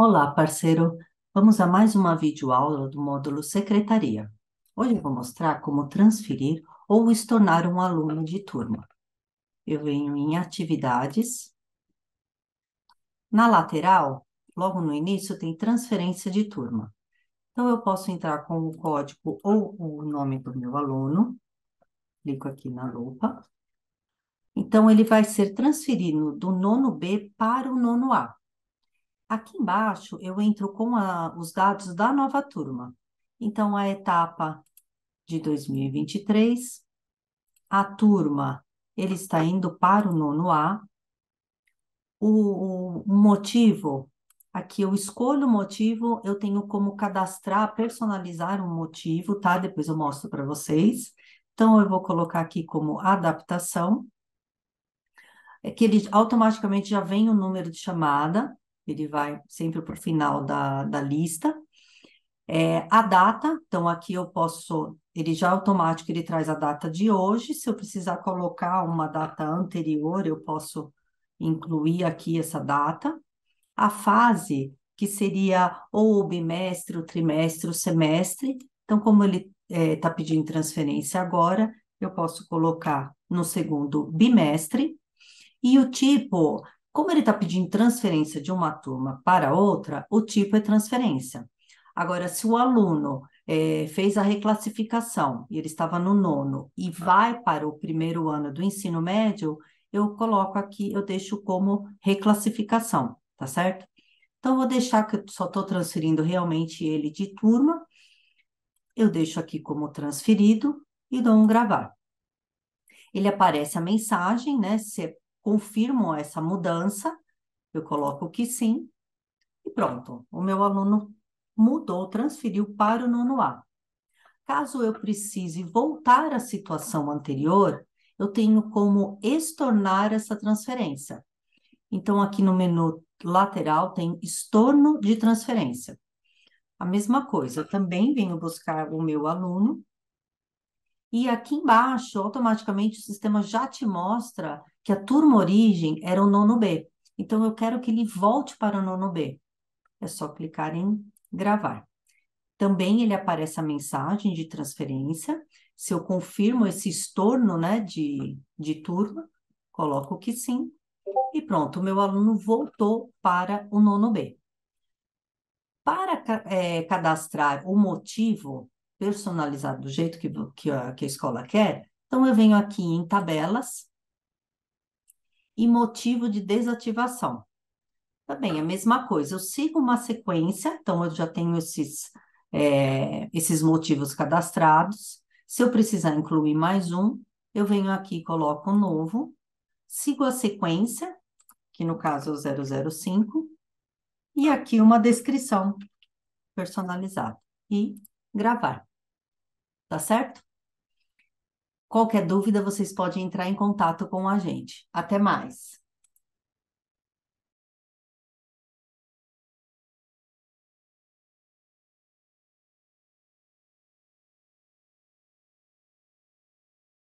Olá, parceiro! Vamos a mais uma videoaula do módulo Secretaria. Hoje eu vou mostrar como transferir ou estornar um aluno de turma. Eu venho em Atividades. Na lateral, logo no início, tem Transferência de Turma. Então, eu posso entrar com o código ou o nome do meu aluno. Clico aqui na lupa. Então, ele vai ser transferido do nono B para o nono A. Aqui embaixo eu entro com a, os dados da nova turma. Então, a etapa de 2023, a turma ele está indo para o nono A. O, o motivo, aqui eu escolho o motivo, eu tenho como cadastrar, personalizar um motivo, tá? Depois eu mostro para vocês. Então, eu vou colocar aqui como adaptação, é que ele automaticamente já vem o número de chamada, ele vai sempre para o final da, da lista. É, a data, então aqui eu posso, ele já é automático ele traz a data de hoje, se eu precisar colocar uma data anterior, eu posso incluir aqui essa data. A fase, que seria ou o bimestre, o trimestre, o semestre, então como ele está é, tá pedindo transferência agora, eu posso colocar no segundo bimestre. E o tipo, como ele está pedindo transferência de uma turma para outra, o tipo é transferência. Agora, se o aluno é, fez a reclassificação e ele estava no nono e ah. vai para o primeiro ano do ensino médio, eu coloco aqui, eu deixo como reclassificação, tá certo? Então, vou deixar que eu só estou transferindo realmente ele de turma. Eu deixo aqui como transferido e dou um gravar. Ele aparece a mensagem, né? Se é confirmam essa mudança, eu coloco que sim, e pronto, o meu aluno mudou, transferiu para o nono A. Caso eu precise voltar à situação anterior, eu tenho como estornar essa transferência. Então, aqui no menu lateral tem estorno de transferência. A mesma coisa, eu também venho buscar o meu aluno e aqui embaixo, automaticamente, o sistema já te mostra que a turma origem era o nono B. Então, eu quero que ele volte para o nono B. É só clicar em gravar. Também ele aparece a mensagem de transferência. Se eu confirmo esse estorno né, de, de turma, coloco que sim. E pronto, o meu aluno voltou para o nono B. Para é, cadastrar o motivo personalizado do jeito que, que, a, que a escola quer, então eu venho aqui em tabelas e motivo de desativação. Também tá a mesma coisa, eu sigo uma sequência, então eu já tenho esses, é, esses motivos cadastrados. Se eu precisar incluir mais um, eu venho aqui e coloco um novo, sigo a sequência, que no caso é o 005, e aqui uma descrição personalizada. E gravar. Tá certo? Qualquer dúvida, vocês podem entrar em contato com a gente. Até mais!